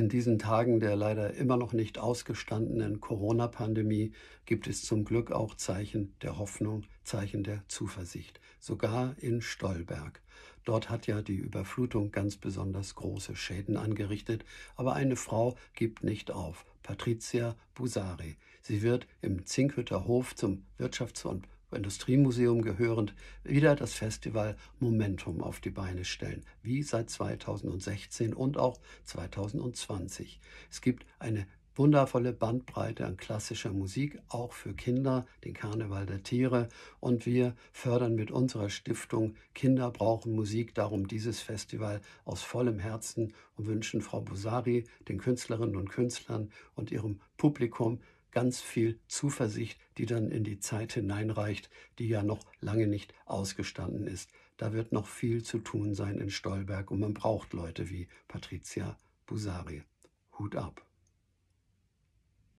In diesen Tagen der leider immer noch nicht ausgestandenen Corona-Pandemie gibt es zum Glück auch Zeichen der Hoffnung, Zeichen der Zuversicht, sogar in Stolberg. Dort hat ja die Überflutung ganz besonders große Schäden angerichtet, aber eine Frau gibt nicht auf, Patricia Busari. Sie wird im Zinkhütter Hof zum Wirtschafts- und Industriemuseum gehörend, wieder das Festival Momentum auf die Beine stellen, wie seit 2016 und auch 2020. Es gibt eine wundervolle Bandbreite an klassischer Musik, auch für Kinder, den Karneval der Tiere. Und wir fördern mit unserer Stiftung Kinder brauchen Musik, darum dieses Festival aus vollem Herzen und wünschen Frau Busari, den Künstlerinnen und Künstlern und ihrem Publikum ganz viel Zuversicht, die dann in die Zeit hineinreicht, die ja noch lange nicht ausgestanden ist. Da wird noch viel zu tun sein in Stolberg und man braucht Leute wie Patricia Busari. Hut ab.